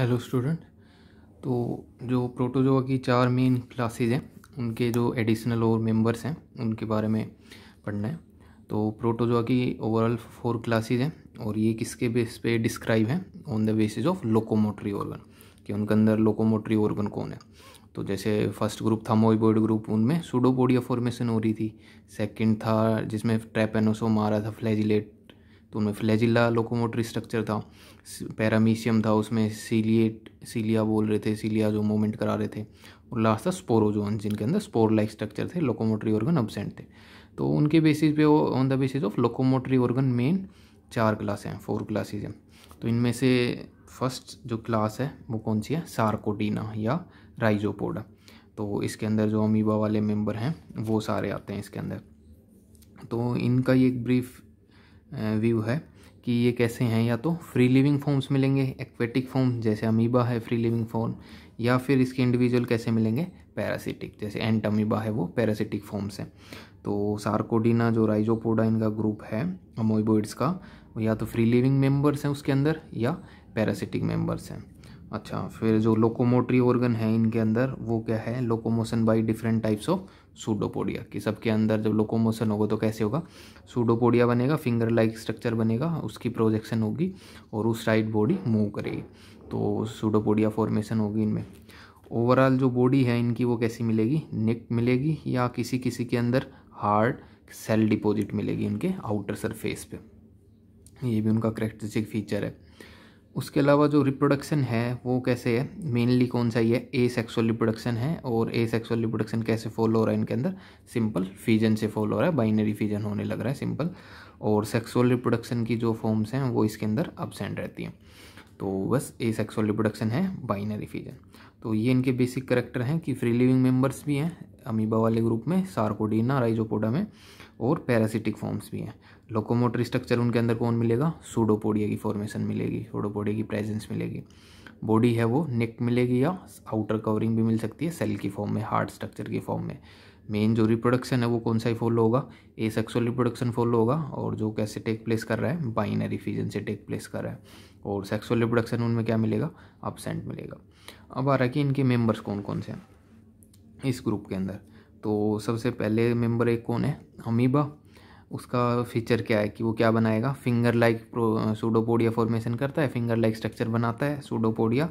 hello student तो जो protozoa की चार मेन क्लासेज हैं उनके जो एडिशनल और मेंबर्स हैं उनके बारे में पढ़ना है तो प्रोटोजोआ की ओवरऑल फोर क्लासेज हैं और ये किसके बेस पे डिस्क्राइब हैं on the basis of locomotory organ कि उनके अंदर लोकोमोटरी ऑर्गन कौन है तो जैसे फर्स्ट ग्रुप था मोइबोइड ग्रुप उनमें सुडोपोडिया फॉर्मेशन हो रही थी सेकेंड था जिसमें ट्रैपेनोसोम आ रहा था फ्लैजिलेट तो उनमें फ्लैजिला लोकोमोटरी स्ट्रक्चर था पैरामीशियम था उसमें सीलिएट सीलिया बोल रहे थे सीलिया जो मूवमेंट करा रहे थे और लास्ट था स्पोरोजोन जिनके अंदर स्पोर लाइक स्ट्रक्चर थे लोकोमोटरी ऑर्गन अबसेंट थे तो उनके बेसिस पे वो on the basis of locomotory organ main चार क्लास हैं फोर क्लासेज हैं तो इनमें से फर्स्ट जो क्लास है वो कौन सी है सार्कोटीना या राइजोपोडा तो इसके अंदर जो अमीबा वाले मेंबर हैं वो सारे आते हैं इसके अंदर तो इनका ये एक ब्रीफ व्यू है कि ये कैसे हैं या तो फ्री लिविंग फॉर्म्स मिलेंगे एक्वेटिक फॉर्म जैसे अमीबा है फ्री लिविंग फॉर्म या फिर इसके इंडिविजुअल कैसे मिलेंगे पैरासिटिक जैसे एंट अमीबा है वो पैरासिटिक फॉर्म्स हैं तो सार्कोडीना जो राइजोपोडा इनका ग्रुप है अमोइबोइड्स का या तो फ्री लिविंग मेम्बर्स हैं उसके अंदर या पैरासिटिक मेम्बर्स हैं अच्छा फिर जो लोकोमोटरी ऑर्गन है इनके अंदर वो क्या है locomotion by different types of pseudopodia कि सबके अंदर जब लोकोमोशन होगा तो कैसे होगा सूडोपोडिया बनेगा फिंगर लाइक स्ट्रक्चर बनेगा उसकी प्रोजेक्शन होगी और उस साइड बॉडी मूव करेगी तो सूडोपोडिया फॉर्मेशन होगी इनमें ओवरऑल जो बॉडी है इनकी वो कैसी मिलेगी नेक मिलेगी या किसी किसी के अंदर हार्ड सेल डिपॉजिट मिलेगी इनके आउटर सरफेस पे ये भी उनका करेक्टरिस्टिक फीचर है उसके अलावा जो रिप्रोडक्शन है वो कैसे है मेनली कौन सा ये ए सेक्सुअल रिप्रोडक्शन है और ए सेक्सुअल रिप्रोडक्शन कैसे फॉलो हो रहा है इनके अंदर सिंपल फीजन से फॉलो हो रहा है बाइनरी फीजन होने लग रहा है सिंपल और सेक्सुअल रिप्रोडक्शन की जो फॉर्म्स हैं वो इसके अंदर अपसेंट रहती हैं तो बस ए सेक्सुअल रिप्रोडक्शन है बाइनरी फीजन तो ये इनके बेसिक करेक्टर हैं कि फ्री लिविंग मेम्बर्स भी हैं अमीबा वाले ग्रुप में सार्कोडीना राइजोपोडा में और पैरासिटिक फॉर्म्स भी हैं लोकोमोटर स्ट्रक्चर उनके अंदर कौन मिलेगा सूडोपोडिया की फॉर्मेशन मिलेगी सूडोपोडिया की प्रेजेंस मिलेगी बॉडी है वो नेक मिलेगी या आउटर कवरिंग भी मिल सकती है सेल की फॉर्म में हार्ट स्ट्रक्चर की फॉर्म में मेन जो रिप्रोडक्शन है वो कौन सा ही फॉलो होगा ए सेक्सुअल रिप्रोडक्शन फॉलो होगा और जो कैसे टेक प्लेस कर रहा है बाइनरी फीजन से टेक प्लेस कर रहा है और सेक्सुअल रिप्रोडक्शन उनमें क्या मिलेगा अपसेंट मिलेगा अब आ रहा है कि इनके मेम्बर्स कौन कौन से हैं इस ग्रुप के अंदर तो सबसे पहले मेंबर एक कौन है अमीबा उसका फीचर क्या है कि वो क्या बनाएगा फिंगर लाइक सूडोपोडिया फॉर्मेशन करता है फिंगर लाइक स्ट्रक्चर बनाता है सूडोपोडिया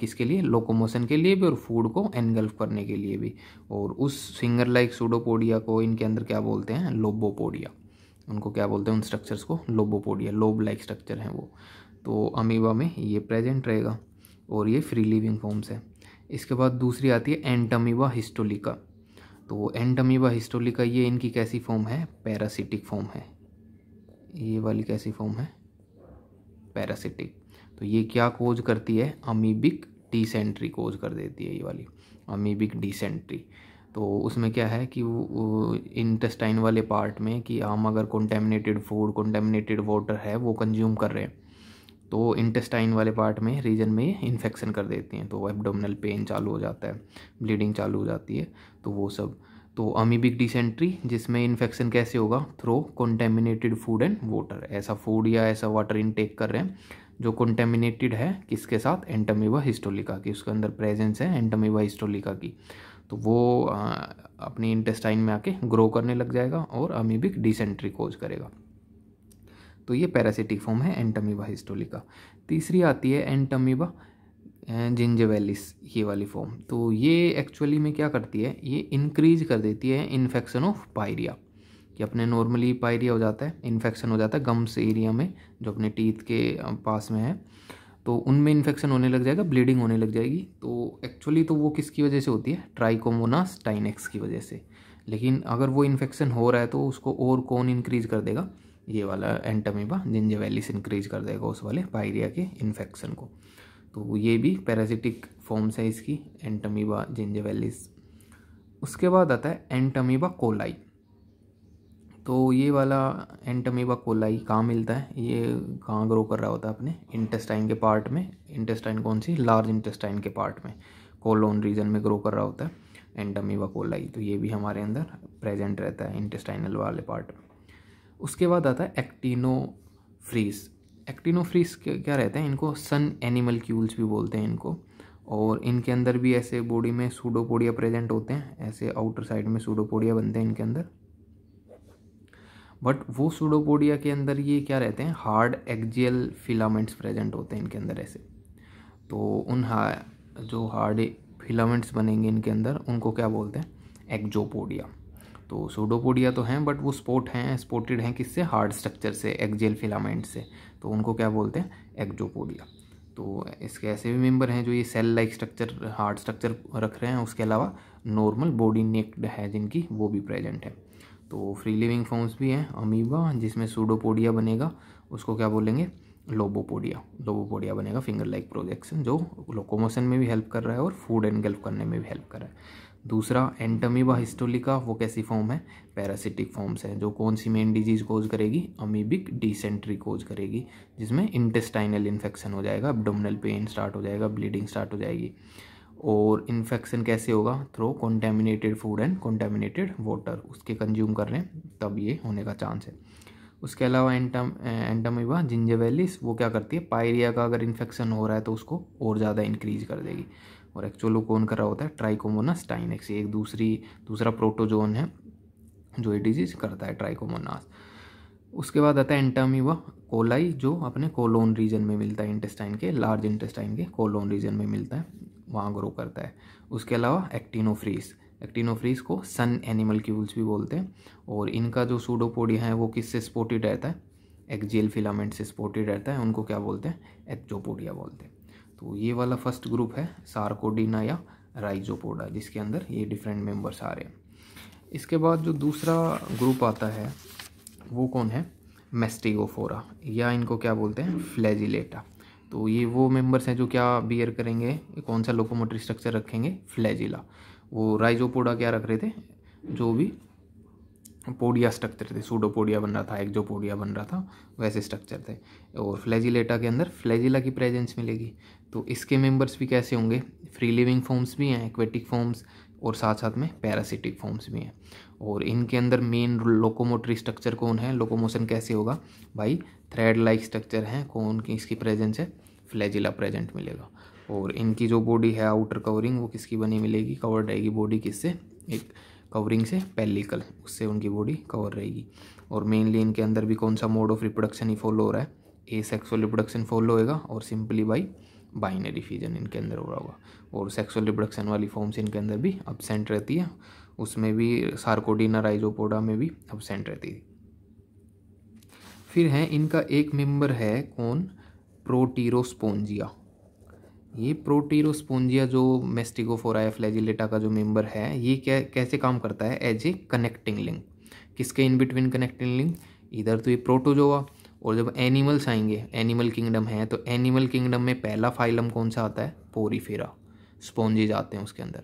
किसके लिए लोकोमोशन के लिए भी और फूड को एनगल्फ करने के लिए भी और उस फिंगर लाइक सूडोपोडिया को इनके अंदर क्या बोलते हैं लोबोपोडिया उनको क्या बोलते हैं उन स्ट्रक्चर्स को लोबोपोडिया लोब लाइक स्ट्रक्चर हैं वो तो अमीबा में ये प्रेजेंट रहेगा और ये फ्री लिविंग फॉर्म्स है इसके बाद दूसरी आती है एंटमीबा हिस्टोलिका तो एंडमीबा हिस्टोलिका e ये इनकी कैसी फॉर्म है पैरासिटिक फॉर्म है ये वाली कैसी फॉर्म है पैरासिटिक तो ये क्या कोज करती है अमीबिक डिसेंट्री कोज कर देती है ये वाली अमीबिक डिसेंट्री तो उसमें क्या है कि वो इंटेस्टाइन वाले पार्ट में कि हम अगर कंटेमिनेटेड फूड कंटेमिनेटेड वाटर है वो कंज्यूम कर रहे हैं तो वो इंटेस्टाइन वाले पार्ट में रीजन में इन्फेक्शन कर देती हैं तो एब्डोमिनल पेन चालू हो जाता है ब्लीडिंग चालू हो जाती है तो वो सब तो अमीबिक डिसेंट्री जिसमें इन्फेक्शन कैसे होगा through contaminated food and water ऐसा फूड या ऐसा वाटर इनटेक कर रहे हैं जो कॉन्टेमिनेटेड है किसके साथ एंटमीवा हिस्टोलिका की उसके अंदर प्रेजेंस है एंटमीवा हिस्टोलिका की तो वो आ, इंटेस्टाइन में आके ग्रो करने लग जाएगा और अमीबिक डिसेंट्री कोज करेगा तो ये पैरासिटिक फॉर्म है एंटमीबा हिस्टोलिका तीसरी आती है एंटमीबा जिंजेवेलिस ये वाली फॉर्म तो ये एक्चुअली में क्या करती है ये इंक्रीज कर देती है इन्फेक्शन ऑफ पायरिया कि अपने नॉर्मली पायरिया हो जाता है इन्फेक्शन हो जाता है गम्स एरिया में जो अपने टीथ के पास में है तो उनमें इन्फेक्शन होने लग जाएगा ब्लीडिंग होने लग जाएगी तो एक्चुअली तो वो किसकी वजह से होती है ट्राइकोमोनास टाइनेक्स की वजह से लेकिन अगर वो इन्फेक्शन हो रहा है तो उसको और कौन इंक्रीज कर देगा ये वाला एंटमीबा जिंजेवेलिस इंक्रीज कर देगा उस वाले पायरिया के इन्फेक्शन को तो ये भी पैरासिटिक फॉर्म्स है इसकी एंटमीबा जिंजेवेलिस उसके बाद आता है एंटमीबा कोलाई तो ये वाला एंटमीबा कोलाई कहाँ मिलता है ये कहाँ ग्रो कर रहा होता है अपने इंटेस्टाइन के पार्ट में इंटेस्टाइन कौन सी लार्ज इंटेस्टाइन के पार्ट में कोलोन रीजन में ग्रो कर रहा होता है एंटमीबा कोलाई तो ये भी हमारे अंदर प्रेजेंट रहता है इंटेस्टाइनल वाले पार्ट में उसके बाद आता है एक्टिनो फ्रीज एक्टिनो फ्रीज क्या रहते हैं इनको सन एनिमल क्यूल्स भी बोलते हैं इनको और इनके अंदर भी ऐसे बॉडी में सूडोपोडिया प्रेजेंट होते हैं ऐसे आउटर साइड में सूडोपोडिया बनते हैं इनके अंदर बट वो सूडोपोडिया के अंदर ये क्या रहते हैं हार्ड एक्जियल फिलामेंट्स प्रेजेंट होते हैं इनके अंदर ऐसे तो उन हा जो हार्ड फिलामेंट्स बनेंगे इनके अंदर उनको क्या बोलते हैं एक्जोपोडिया तो सोडोपोडिया तो हैं बट वो स्पोर्ट हैं स्पोर्टेड हैं किससे हार्ड स्ट्रक्चर से एक्जेल फिलामेंट से तो उनको क्या बोलते हैं एक्जोपोडिया तो इसके ऐसे भी मेम्बर हैं जो ये cell like structure hard structure रख रहे हैं उसके अलावा नॉर्मल बॉडी नेक्ड है जिनकी वो भी प्रेजेंट है तो फ्री लिविंग फॉर्म्स भी हैं अमीबा जिसमें सूडोपोडिया बनेगा उसको क्या बोलेंगे लोबोपोडिया लोबोपोडिया बनेगा फिंगर लाइक प्रोजेक्शन जो लोकोमोशन में भी हेल्प कर रहा है और फूड गल्फ करने में भी हेल्प कर रहा है दूसरा एंटमीबा हिस्टोलिका वो कैसी फॉर्म है पैरासिटिक फॉर्म्स है जो कौन सी मेन डिजीज कोज करेगी अमीबिक डिसेंट्री कोज करेगी जिसमें इंटेस्टाइनल इन्फेक्शन हो जाएगा एब्डोमिनल पेन स्टार्ट हो जाएगा ब्लीडिंग स्टार्ट हो जाएगी और इन्फेक्शन कैसे होगा through contaminated food and contaminated water उसके कंज्यूम कर रहे हैं तब ये होने का चांस है उसके अलावा एंटम एंटमीबा जिंजेवेलिस वो क्या करती है पायरिया का अगर इन्फेक्शन हो रहा है तो उसको और ज़्यादा इंक्रीज कर देगी और एक्चुअल कौन कर रहा होता है ट्राइकोमोनास टाइनेक्स एक दूसरी दूसरा प्रोटोजोन है जो ये डिजीज करता है ट्राइकोमोनास उसके बाद आता है एंटामीवा कोलाई e जो अपने कोलोन रीजन में मिलता है इंटेस्टाइन के लार्ज इंटेस्टाइन के कोलोन रीजन में मिलता है वहाँ ग्रो करता है उसके अलावा एक्टिनोफ्रीस एक्टिनोफ्रीज को सन एनिमल क्यूल्स भी बोलते हैं और इनका जो सूडोपोडिया है वो किससे स्पोर्टेड रहता है एक्जेल फिलामेंट से स्पोर्टेड रहता है उनको क्या बोलते हैं एक्जोपोडिया बोलते हैं तो ये वाला फर्स्ट ग्रुप है सार्कोडीना या राइजोपोडा जिसके अंदर ये डिफरेंट मेंबर्स आ रहे हैं इसके बाद जो दूसरा ग्रुप आता है वो कौन है मेस्टिगोफोरा या इनको क्या बोलते हैं फ्लैजिलेटा तो ये वो मेंबर्स हैं जो क्या बियर करेंगे कौन सा लोकोमोटरी स्ट्रक्चर रखेंगे फ्लैजिला वो राइजोपोडा क्या रख रहे थे जो भी पोडिया स्ट्रक्चर थे सूडोपोडिया बन रहा था एक जो पोडिया बन रहा था वैसे स्ट्रक्चर थे और फ्लैजिलेटा के अंदर फ्लैजिला की प्रेजेंस मिलेगी तो इसके मेंबर्स भी कैसे होंगे फ्री लिविंग फॉर्म्स भी हैं एक्वेटिक फॉर्म्स और साथ साथ में पैरासिटिक फॉर्म्स भी हैं और इनके अंदर मेन लोकोमोटरी स्ट्रक्चर कौन है लोकोमोशन कैसे होगा भाई थ्रेड लाइक स्ट्रक्चर हैं कौन की इसकी प्रेजेंस है फ्लैजिला प्रेजेंट मिलेगा और इनकी जो बॉडी है आउटर कवरिंग वो किसकी बनी मिलेगी कवर्ड रहेगी बॉडी किससे एक कवरिंग से पेलिकल उससे उनकी बॉडी कवर रहेगी और मेनली इनके अंदर भी कौन सा मोड ऑफ रिप्रोडक्शन ही फॉलो हो रहा है ए सेक्सुअल रिप्रोडक्शन फॉलो होएगा और सिंपली बाई बाइनरी फीजन इनके अंदर हो रहा होगा और सेक्सुअल रिप्रोडक्शन वाली फॉर्म्स इनके अंदर भी अबसेंट रहती है उसमें भी सार्कोडीना राइजोपोडा में भी अबसेंट रहती थी फिर है इनका एक मेंबर है कौन प्रोटीरोस्पोंजिया ये प्रोटीरोस्पोंजिया जो मेस्टिकोफोरा या फ्लैजिलेटा का जो मेंबर है ये क्या कैसे काम करता है एज ए कनेक्टिंग लिंक किसके इन बिटवीन कनेक्टिंग लिंक इधर तो ये प्रोटोजोआ और जब एनिमल्स आएंगे एनिमल किंगडम है तो एनिमल किंगडम में पहला फाइलम कौन सा आता है पोरीफेरा स्पोंजेज आते हैं उसके अंदर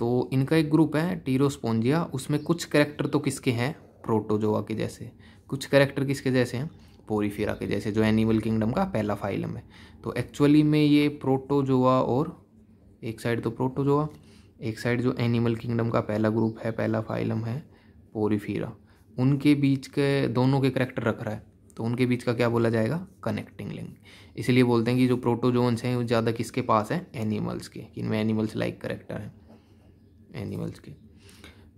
तो इनका एक ग्रुप है टीरोस्पोंजिया उसमें कुछ करेक्टर तो किसके हैं प्रोटोजोआ के जैसे कुछ करेक्टर किसके जैसे हैं पोरीफेरा के जैसे जो एनिमल किंगडम का पहला फाइलम है तो एक्चुअली में ये प्रोटोजोआ और एक साइड तो प्रोटोजोआ एक साइड जो एनिमल किंगडम का पहला ग्रुप है पहला फाइलम है पोरीफेरा उनके बीच के दोनों के करेक्टर रख रहा है तो उनके बीच का क्या बोला जाएगा कनेक्टिंग लिंक इसलिए बोलते हैं कि जो प्रोटोजोन्स हैं वो ज़्यादा किसके पास हैं एनिमल्स के इनमें एनिमल्स लाइक करेक्टर हैं एनिमल्स के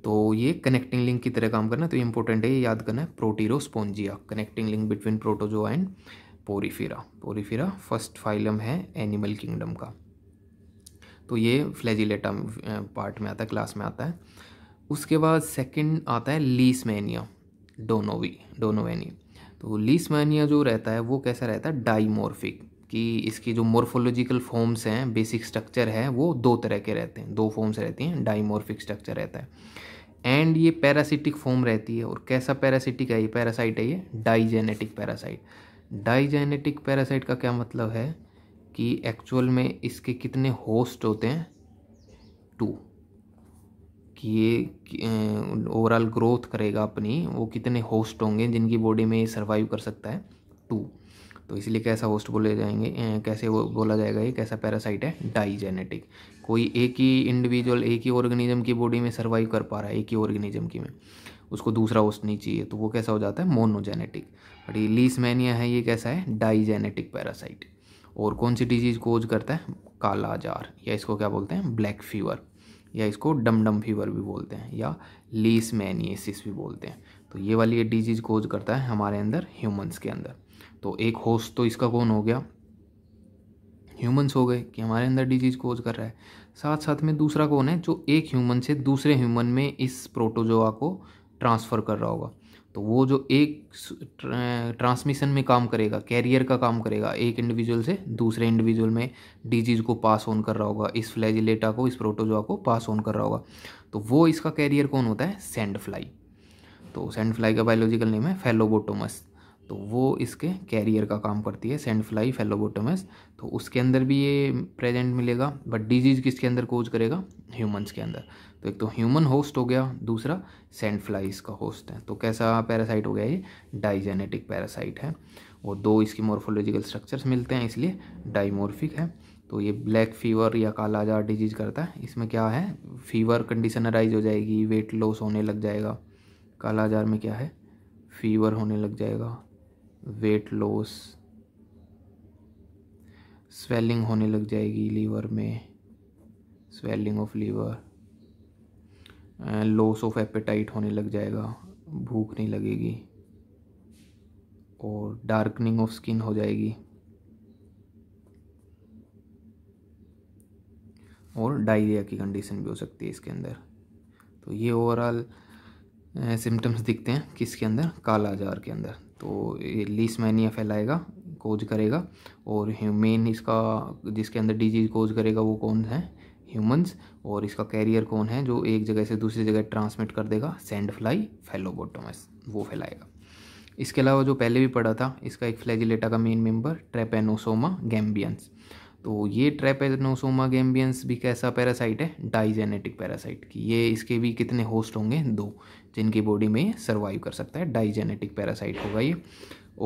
तो ये कनेक्टिंग लिंक की तरह काम करना तो ये इंपॉर्टेंट है ये याद करना है proterospongia connecting link between protozoa and porifera porifera first phylum है एनिमल किंगडम का तो ये फ्लैजिलेटा पार्ट में आता है क्लास में आता है उसके बाद सेकंड आता है लीसमैनिया डोनोवी डोनोवेनिया तो लीसमैनिया जो रहता है वो कैसा रहता है डाइमोर्फिक कि इसकी जो मोर्फोलॉजिकल फॉर्म्स हैं बेसिक स्ट्रक्चर है वो दो तरह के रहते हैं दो फॉर्म्स रहती हैं डाइमोर्फिक स्ट्रक्चर रहता है एंड ये पैरासिटिक फॉर्म रहती है और कैसा पैरासिटिक है ये पैरासाइट है ये डाइजेनेटिक पैरासाइट डाइजेनेटिक पैरासाइट का क्या मतलब है कि एक्चुअल में इसके कितने होस्ट होते हैं टू कि ये ओवरऑल ग्रोथ करेगा अपनी वो कितने होस्ट होंगे जिनकी बॉडी में ये सर्वाइव कर सकता है टू तो इसलिए कैसा होस्ट बोले जाएंगे कैसे वो बोला जाएगा ये कैसा पैरासाइट है डाइजेनेटिक कोई एक ही इंडिविजुअल एक ही ऑर्गेनिज्म की बॉडी में सर्वाइव कर पा रहा है एक ही ऑर्गेनिज्म की में उसको दूसरा होस्ट नहीं चाहिए तो वो कैसा हो जाता है मोनोजेनेटिक बट ये लीसमैनिया है ये कैसा है डाइजेनेटिक पैरासाइट और कौन सी डिजीज़ कोज करता है काला जार या इसको क्या बोलते हैं ब्लैक फीवर या इसको डमडम फीवर भी बोलते हैं या लीसमैनियसिस भी बोलते हैं तो ये वाली ये डिजीज़ कोज करता है हमारे अंदर ह्यूमंस के अंदर तो एक होस्ट तो इसका कौन हो गया ह्यूमन्स हो गए कि हमारे अंदर डिजीज कोज कर रहा है साथ साथ में दूसरा कौन है जो एक ह्यूमन से दूसरे ह्यूमन में इस प्रोटोजोआ को ट्रांसफ़र कर रहा होगा तो वो जो एक ट्रांसमिशन में काम करेगा कैरियर का काम करेगा एक इंडिविजुअल से दूसरे इंडिविजुअल में डिजीज़ को पास ऑन कर रहा होगा इस फ्लैजिलेटा को इस प्रोटोजोआ को पास ऑन कर रहा होगा तो वो इसका कैरियर कौन होता है सेंड फ्लाई तो सेंड फ्लाई का बायोलॉजिकल नेम है फेलोबोटोमस तो वो इसके कैरियर का काम करती है सेंड फ्लाई फेलोबोटमस तो उसके अंदर भी ये प्रेजेंट मिलेगा बट डिजीज़ किसके अंदर कोज करेगा ह्यूमंस के अंदर तो एक तो ह्यूमन होस्ट हो गया दूसरा सेंड फ्लाइज का होस्ट है तो कैसा पैरासाइट हो गया ये डाइजेनेटिक पैरासाइट है और दो इसकी मोर्फोलॉजिकल स्ट्रक्चर्स मिलते हैं इसलिए डाइमोर्फिक है तो ये ब्लैक फीवर या कालाजार डिजीज करता है इसमें क्या है फीवर कंडीशन अराइज हो जाएगी वेट लॉस होने लग जाएगा कालाजार में क्या है फीवर होने लग जाएगा वेट लॉस स्वेलिंग होने लग जाएगी लीवर में swelling of liver loss of appetite होने लग जाएगा भूख नहीं लगेगी और डार्कनिंग ऑफ स्किन हो जाएगी और डायरिया की कंडीशन भी हो सकती है इसके अंदर तो ये ओवरऑल सिम्टम्स eh, दिखते हैं किसके अंदर काला जार के अंदर तो लीस मैनिया फैलाएगा कोज करेगा और मेन इसका जिसके अंदर डिजीज कोज करेगा वो कौन है ह्यूमंस और इसका कैरियर कौन है जो एक जगह से दूसरी जगह ट्रांसमिट कर देगा सेंड फ्लाई फेलोबोटोमस वो फैलाएगा इसके अलावा जो पहले भी पढ़ा था इसका एक फ्लैजिलेटा का मेन मेंबर ट्रेपेनोसोमा गैम्बियंस तो ये ट्रेपेनोसोमा गैम्बियंस भी कैसा पैरासाइट है डाइजेनेटिक पैरासाइट की ये इसके भी कितने होस्ट होंगे दो जिनकी बॉडी में सर्वाइव कर सकता है डाइजेनेटिक पैरासाइट होगा ये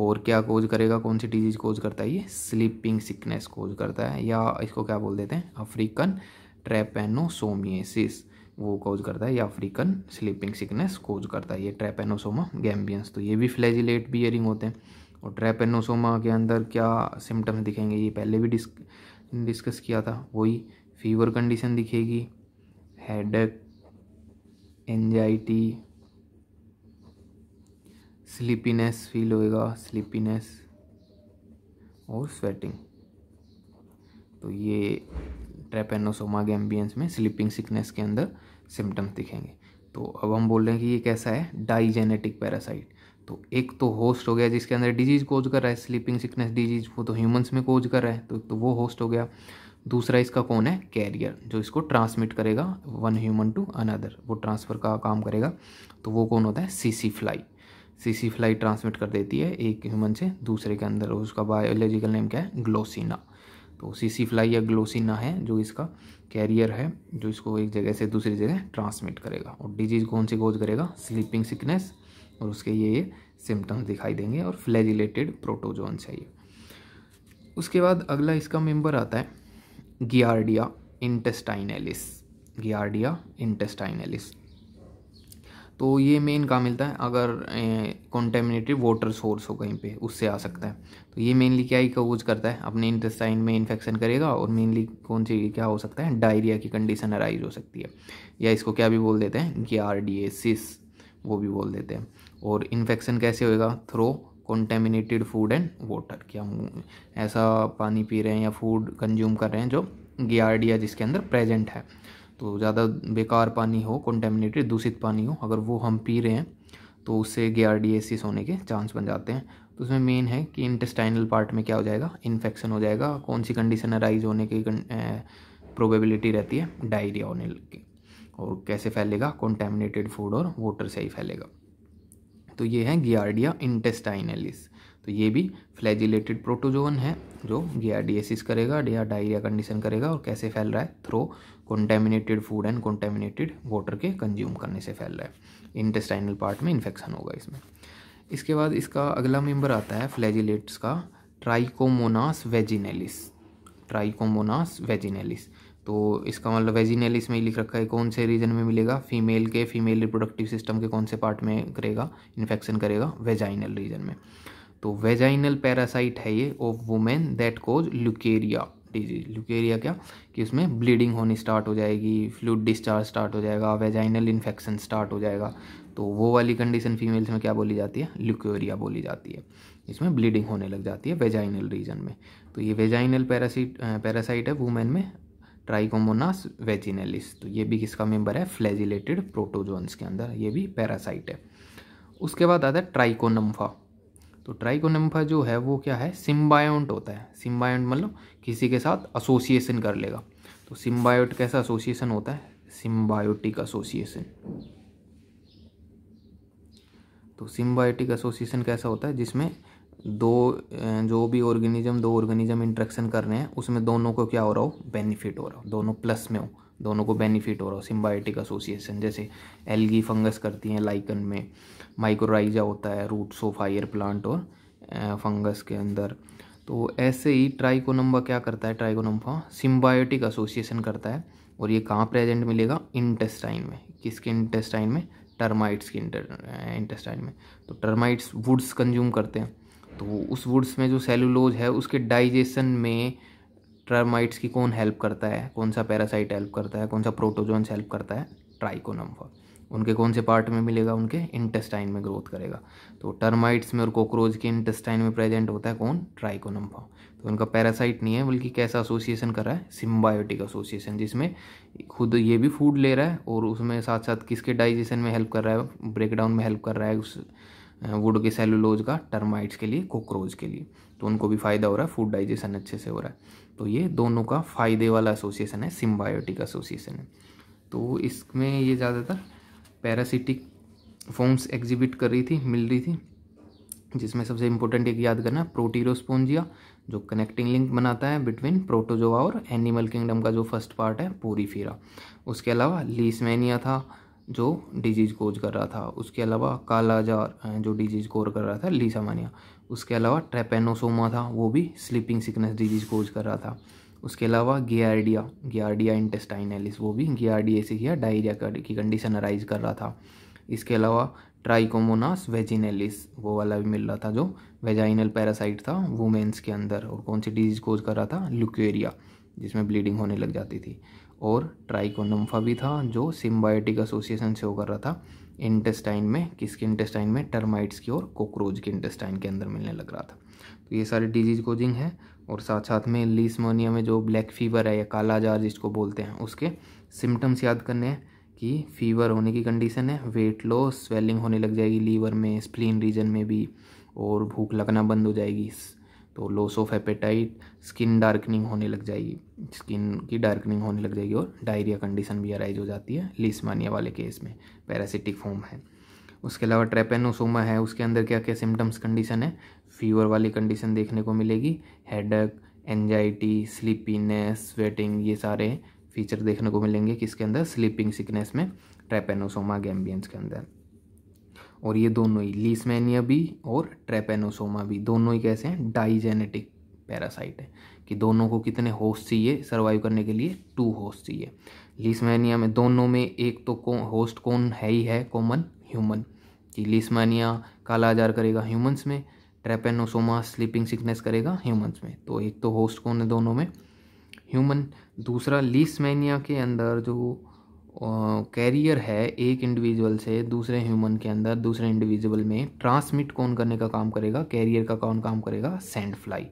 और क्या कोज करेगा कौन सी डिजीज कोज करता है ये स्लीपिंग सिकनेस कोज करता है या इसको क्या बोल देते हैं अफ्रीकन ट्रेपेनोसोमियसिस वो कोज करता है या अफ्रीकन स्लीपिंग सिकनेस कोज करता है ये ट्रेपेनोसोमा गैम्बियंस तो ये भी फ्लैजिलेट बियरिंग होते हैं और ट्रेपेनोसोमा के अंदर क्या सिम्टम्स दिखेंगे ये पहले भी डिस्क डिस्कस किया था वही फीवर कंडीशन दिखेगी हेडेक एनजाइटी स्लीपीनेस फील होएगा स्लीपीनेस और स्वेटिंग तो ये ट्रेपेनोसोमा गैम्बियंस में स्लीपिंग सिकनेस के अंदर सिम्टम्स दिखेंगे तो अब हम बोल रहे हैं कि ये कैसा है डाइजेनेटिक पैरासाइट तो एक तो होस्ट हो गया जिसके अंदर डिजीज़ कोज कर रहा है स्लीपिंग सिकनेस डिजीज़ वो तो ह्यूमंस में कोज कर रहा है तो तो वो होस्ट हो गया दूसरा इसका कौन है कैरियर जो इसको ट्रांसमिट करेगा वन ह्यूमन टू अनदर वो ट्रांसफ़र का काम करेगा तो वो कौन होता है CC fly CC fly transmit कर देती है एक ह्यूमन से दूसरे के अंदर उसका बायोलॉजिकल नेम क्या है ग्लोसिना तो सीसी फ्लाई या ग्लोसिना है जो इसका कैरियर है जो इसको एक जगह से दूसरी जगह ट्रांसमिट करेगा और डिजीज कौन सी कोज करेगा स्लीपिंग सिकनेस और उसके ये ये सिम्टम्स दिखाई देंगे और फ्लैजिलेटेड प्रोटोजोन चाहिए उसके बाद अगला इसका मेम्बर आता है गियारडिया इंटेस्टाइनलिस गियारडिया इंटेस्टाइनलिस तो ये मेन कहाँ मिलता है अगर कॉन्टेमिनेटेड वाटर सोर्स हो कहीं पे उससे आ सकता है तो ये मेनली क्या ही कोज करता है अपने इंटेस्टाइन में इन्फेक्शन करेगा और मेनली कौन सी क्या हो सकता है डायरिया की कंडीशन अराइज हो सकती है या इसको क्या भी बोल देते हैं कि आर डी वो भी बोल देते हैं और इन्फेक्शन कैसे होएगा through contaminated food and water क्या ऐसा पानी पी रहे हैं या फूड कंज्यूम कर रहे हैं जो गियारडिया जिसके अंदर प्रेजेंट है तो ज़्यादा बेकार पानी हो कंटेमिनेटेड दूषित पानी हो अगर वो हम पी रहे हैं तो उससे गियारडिएसिस होने के चांस बन जाते हैं तो उसमें मेन है कि इंटेस्टाइनल पार्ट में क्या हो जाएगा इन्फेक्शन हो जाएगा कौन सी कंडीशन अराइज होने की प्रोबेबिलिटी रहती है डायरिया होने की और कैसे फैलेगा कॉन्टेमिनेटेड फूड और वाटर से ही फैलेगा तो ये है गियारडिया इंटेस्टाइनलिस तो ये भी फ्लैजिलेटेड प्रोटोजोन है जो गियाडिएसिस करेगा या डायरिया कंडीशन करेगा और कैसे फैल रहा है through contaminated food and contaminated water के कंज्यूम करने से फैल रहा है इंटेस्टाइनल पार्ट में इन्फेक्शन होगा इसमें इसके बाद इसका अगला मेम्बर आता है फ्लैजिलेट्स का ट्राइकोमोनास वेजिनेलिस ट्राइकोमोनास वेजिनेलिस तो इसका मतलब वेजिनेलिस में ही लिख रखा है कौन से रीजन में मिलेगा फीमेल के फीमेल रिप्रोडक्टिव सिस्टम के कौन से पार्ट में करेगा इन्फेक्शन करेगा वेजाइनल रीजन में तो वेजाइनल पैरासाइट है ये of women that cause leucorrhoea disease leucorrhoea क्या कि उसमें ब्लीडिंग होनी स्टार्ट हो जाएगी फ्लूड डिस्चार्ज स्टार्ट हो जाएगा वेजाइनल इन्फेक्शन स्टार्ट हो जाएगा तो वो वाली कंडीशन फीमेल्स में क्या बोली जाती है ल्यूकेरिया बोली जाती है इसमें ब्लीडिंग होने लग जाती है वेजाइनल रीजन में तो ये वेजाइनल पैरासीट पैरासाइट है वुमेन में ट्राइकोमोनास वेजिनेलिस तो ये भी किसका मेंबर है फ्लैजिलेटेड प्रोटोजोन्स के अंदर ये भी पैरासाइट है उसके बाद आता है ट्राइकोनम्फा तो ट्राइकोनेम्फा जो है वो क्या है सिम्बायोट होता है सिम्बायोट मतलब किसी के साथ एसोसिएशन कर लेगा तो सिम्बायोट कैसा एसोसिएशन होता है सिम्बायोटिक एसोसिएशन तो सिम्बायोटिक एसोसिएशन कैसा होता है जिसमें दो जो भी ऑर्गेनिज्म दो ऑर्गेनिज्म इंट्रेक्शन कर रहे हैं उसमें दोनों को क्या हो रहा हो बेनिफिट हो रहा हो दोनों प्लस में हो दोनों को बेनिफिट हो रहा हो सिम्बायोटिक एसोसिएशन जैसे एलगी फंगस करती हैं लाइकन में माइक्रोराइजा होता है रूट्स ऑफ फायर प्लांट और फंगस के अंदर तो ऐसे ही ट्राइकोनम्बा क्या करता है ट्राइकोनम्फा सिम्बायोटिक एसोसिएशन करता है और ये कहाँ प्रेजेंट मिलेगा इंटेस्टाइन में किसके इंटेस्टाइन में टर्माइट्स के इंटेस्टाइन में तो टर्माइट्स वुड्स कंज्यूम करते हैं तो उस वुड्स में जो सेलुलोज है उसके डाइजेशन में टर्माइट्स की कौन हेल्प करता है कौन सा पैरासाइट हेल्प करता है कौन सा प्रोटोजोन्स हेल्प करता है ट्राइकोनम्फा उनके कौन से पार्ट में मिलेगा उनके इंटेस्टाइन में ग्रोथ करेगा तो टर्माइट्स में और कॉकरोच के इंटेस्टाइन में प्रेजेंट होता है कौन ट्राइकोनम्फा तो उनका पैरासाइट नहीं है बल्कि कैसा एसोसिएशन कर रहा है सिम्बायोटिक एसोसिएशन जिसमें खुद ये भी फूड ले रहा है और उसमें साथ साथ किसके डाइजेशन में हेल्प कर रहा है ब्रेकडाउन में हेल्प कर रहा है उस वुड के सेलुलोज का टर्माइट्स के लिए कॉकरोच के लिए तो उनको भी फ़ायदा हो रहा है फूड डाइजेशन अच्छे से हो रहा है तो ये दोनों का फ़ायदे वाला एसोसिएशन है सिम्बायोटिक एसोसिएशन है तो इसमें ये ज़्यादातर पैरासिटिक फॉर्म्स एग्जिबिट कर रही थी मिल रही थी जिसमें सबसे इम्पोर्टेंट एक याद करना प्रोटीरोस्पोंजिया जो कनेक्टिंग लिंक बनाता है बिटवीन प्रोटोजोआ और एनिमल किंगडम का जो फर्स्ट पार्ट है पूरी उसके अलावा लीसमैनिया था जो डिजीज कोज कर रहा था उसके अलावा कालाजार जो डिजीज कोर कर रहा था लीसामानिया उसके अलावा ट्रेपेनोसोमा था वो भी स्लीपिंग सिकनेस डिजीज कोज कर रहा था उसके अलावा गियारडिया इंटेस्टाइन इंटेस्टाइनलिस वो भी गियार्डिया से किया डायरिया की कंडीशन अराइज कर रहा था इसके अलावा ट्राइकोमोनास वेजिनेलिस वो वाला भी मिल रहा था जो वेजाइनल पैरासाइट था वुमेन्स के अंदर और कौन सी डिजीज कोज कर रहा था ल्यूकेरिया जिसमें ब्लीडिंग होने लग जाती थी और ट्राइकोनम्फा भी था जो सिम्बायोटिक एसोसिएशन से होकर रहा था इंटेस्टाइन में किसके इंटेस्टाइन में टर्माइट्स की और कॉकरोच के इंटेस्टाइन के अंदर मिलने लग रहा था तो ये सारे डिजीज़ कोजिंग है और साथ साथ में लीसमोनिया में जो ब्लैक फीवर है या काला जार जिसको बोलते हैं उसके सिम्टम्स याद करने हैं कि फीवर होने की कंडीशन है वेट लॉस स्वेलिंग होने लग जाएगी लीवर में स्प्लीन रीजन में भी और भूख लगना बंद हो जाएगी तो loss of appetite skin darkening होने लग जाएगी स्किन की डार्कनिंग होने लग जाएगी और डायरिया कंडीशन भी अराइज हो जाती है लीसमानिया वाले केस में पैरासिटिक फॉर्म है उसके अलावा ट्रेपेनोसोमा है उसके अंदर क्या क्या सिम्टम्स कंडीशन है फीवर वाली कंडीशन देखने को मिलेगी हेडक एनजाइटी स्लीपीनेस स्वेटिंग ये सारे फीचर देखने को मिलेंगे किसके अंदर स्लीपिंग सिकनेस में ट्रेपेनोसोमा गैम्बियंस के अंदर और ये दोनों ही लीसमैनिया भी और ट्रेपेनोसोमा भी दोनों ही कैसे हैं डाइजेनेटिक पैरासाइट है कि दोनों को कितने होस्ट चाहिए सर्वाइव करने के लिए टू होस्ट चाहिए लीसमैनिया में दोनों में एक तो को, होस्ट कौन है ही है कॉमन ह्यूमन कि लीसमैनिया काला आजार करेगा ह्यूमन्स में ट्रेपेनोसोमा स्लीपिंग सिकनेस करेगा ह्यूमंस में तो एक तो होस्ट कौन है दोनों में ह्यूमन दूसरा लीसमैनिया के अंदर जो कैरियर है एक इंडिविजुअल से दूसरे ह्यूमन के अंदर दूसरे इंडिविजुअल में ट्रांसमिट कौन करने का काम करेगा कैरियर का कौन काम करेगा सेंड फ्लाई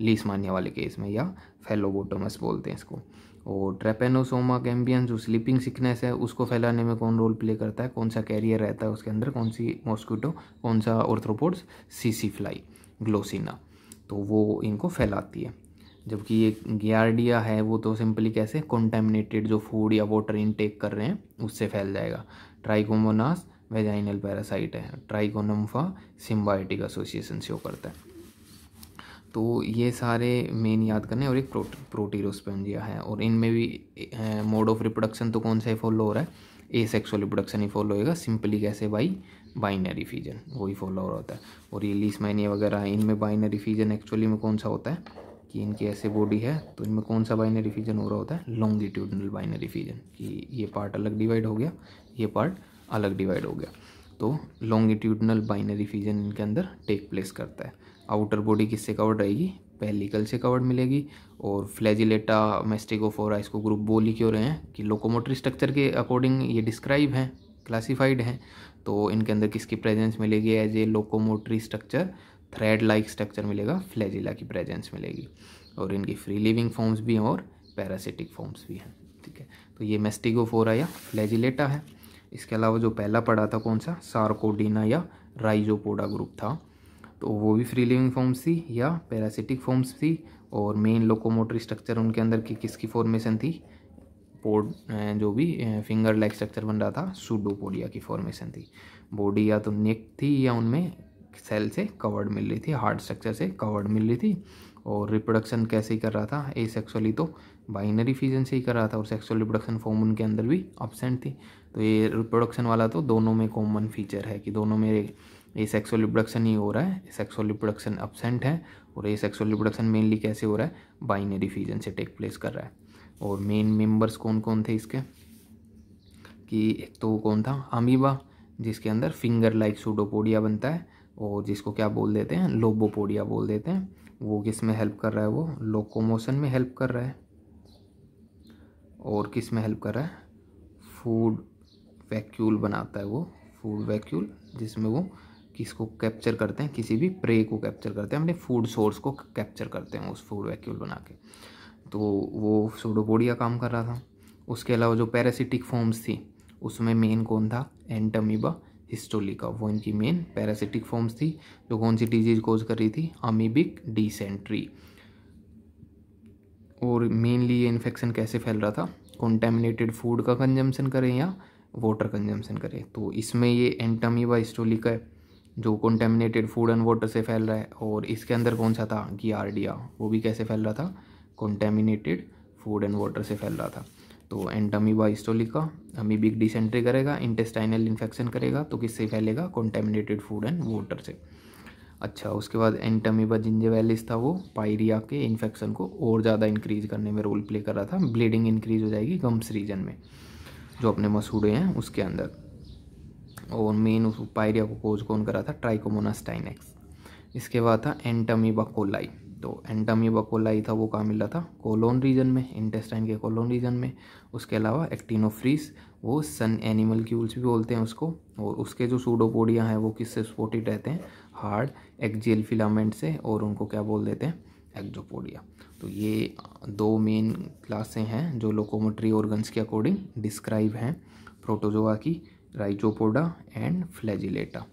लीसमानिया वाले केस में या फेलोबोटोमस बोलते हैं इसको और ट्रेपेनोसोमा कैम्बियन जो स्लीपिंग सिकनेस है उसको फैलाने में कौन रोल प्ले करता है कौन सा कैरियर रहता है उसके अंदर कौन सी मॉस्किटो कौन सा ऑर्थ्रोपोड्स सीसी फ्लाई ग्लोसिना तो वो इनको फैलाती है जबकि ये गियारडिया है वो तो सिंपली कैसे कॉन्टेमिनेटेड जो फूड या वाटर इनटेक कर रहे हैं उससे फैल जाएगा ट्राइकोमोनास वेजाइनल पैरासाइट है ट्राइकोनम्फा सिम्बायोटिक एसोसिएशन से वो करता है तो ये सारे मेन याद करने और एक प्रोट प्रोटीरोस्पेंजिया है और इनमें भी मोड ऑफ रिप्रोडक्शन तो कौन सा ही फॉलो हो रहा है ए सेक्सुअल रिप्रोडक्शन ही फॉलो होएगा सिंपली कैसे बाई बाइनरी फीजन वही फॉलो हो रहा होता है और ये लीस मैनिया वगैरह इनमें बाइनरी फीजन एक्चुअली में कौन सा होता है कि इनकी ऐसे बॉडी है तो इनमें कौन सा बाइनरी फीजन हो रहा होता है लॉन्गिट्यूडनल बाइनरी फीजन कि ये पार्ट अलग डिवाइड हो गया ये पार्ट अलग डिवाइड हो गया तो लॉन्गिट्यूडनल बाइनरी फीजन इनके अंदर टेक प्लेस करता है आउटर बॉडी किससे कवर्ड रहेगी पेलिकल से कवर्ड मिलेगी और फ्लैजिलेटा मेस्टिगोफोरा इसको ग्रुप बोली क्यों रहे हैं कि लोकोमोटरी स्ट्रक्चर के अकॉर्डिंग ये डिस्क्राइब हैं क्लासिफाइड हैं तो इनके अंदर किसकी प्रेजेंस मिलेगी as a locomotory structure thread like structure मिलेगा फ्लैजिला की प्रेजेंस मिलेगी और इनकी फ्री लिविंग फॉर्म्स भी हैं और पैरासिटिक फॉर्म्स भी हैं ठीक है तो ये मेस्टिगोफोरा या फ्लैजिलेटा है इसके अलावा जो पहला पढ़ा था कौन सा सार्कोडीना या राइजोपोडा ग्रुप था तो वो भी फ्री लिविंग फॉर्म्स थी या पैरासिटिक फॉर्म्स थी और मेन लोकोमोटरी स्ट्रक्चर उनके अंदर की किसकी फॉर्मेशन थी पोड जो भी फिंगर लाइक स्ट्रक्चर बन रहा था सूडोपोडिया की फॉर्मेशन थी बॉडी या तो नेक थी या उनमें सेल से कवर्ड मिल रही थी हार्ड स्ट्रक्चर से कवर्ड मिल रही थी और रिप्रोडक्शन कैसे ही कर रहा था ए सेक्सुअली तो बाइनरी फीजन से ही कर रहा था और सेक्सुअल रिप्रोडक्शन फॉर्म उनके अंदर भी अपसेंट थी तो ये रिप्रोडक्शन वाला तो दोनों में कॉमन फीचर है कि दोनों में ए सेक्सुअल रिप्रोडक्शन ही हो रहा है सेक्सुअल रिप्रोडक्शन अपसेंट है और ए सेक्सुअल रिप्रोडक्शन मेनली कैसे हो रहा है बाइनरी फीजन से टेक प्लेस कर रहा है और मेन मेंबर्स कौन कौन थे इसके कि एक तो कौन था अमीबा जिसके अंदर फिंगर लाइक सूडोपोडिया बनता है और जिसको क्या बोल देते हैं लोबोपोडिया बोल देते हैं वो किस में हेल्प कर रहा है वो लोकोमोशन में हेल्प कर रहा है और किस में हेल्प कर रहा है फूड वैक्यूल बनाता है वो फूड वैक्यूल जिसमें वो किसको कैप्चर करते हैं किसी भी प्रे को कैप्चर करते हैं अपने फूड सोर्स को कैप्चर करते हैं उस फूड वैक्यूल बना के तो वो सोडोपोडिया काम कर रहा था उसके अलावा जो पैरासिटिक फॉर्म्स थी उसमें मेन कौन था एंटमीबा हिस्टोलिका वो इनकी मेन पैरासिटिक फॉर्म्स थी जो कौन सी डिजीज कोज कर रही थी अमीबिक डिसेंट्री और मेनली ये इन्फेक्शन कैसे फैल रहा था कॉन्टेमिनेटेड फूड का कंजम्पशन करें या वाटर कंजम्पशन करें तो इसमें ये एंटमीबा हिस्टोलिका जो कॉन्टेमिनेटेड फूड एंड वाटर से फैल रहा है और इसके अंदर कौन सा था गियार्डिया वो भी कैसे फैल रहा था कॉन्टेमिनेटेड फूड एंड वाटर से फैल रहा था तो एंटमीबा इस्टोलिका अमीबिक डिसेंट्री करेगा इंटेस्टाइनल इन्फेक्शन करेगा तो किससे फैलेगा कॉन्टेमिनेटेड फूड एंड वाटर से अच्छा उसके बाद एंटमीबा वैलिस था वो पायरिया के इन्फेक्शन को और ज़्यादा इंक्रीज करने में रोल प्ले कर रहा था ब्लीडिंग इंक्रीज हो जाएगी गम्स रीजन में जो अपने मसूड़े हैं उसके अंदर और मेन उस पायरिया को कोज कौन करा था ट्राइकोमोना स्टाइनेक्स इसके बाद था एंटमीबा कोलाई तो एंटमीबा कोलाई था वो कहाँ मिला था कोलोन रीजन में इंटेस्टाइन के कोलोन रीजन में उसके अलावा एक्टिनोफ्रीस वो सन एनिमल क्यूल्स भी बोलते हैं उसको और उसके जो सूडोपोडिया हैं वो किससे स्पोर्टिड रहते हैं हार्ड एक्जेल फिलामेंट से और उनको क्या बोल देते हैं एक्जोपोडिया तो ये दो मेन क्लासें हैं जो लोकोमोटरी ऑर्गन्स के अकॉर्डिंग डिस्क्राइब हैं प्रोटोजोआ की rhizopoda and flagellata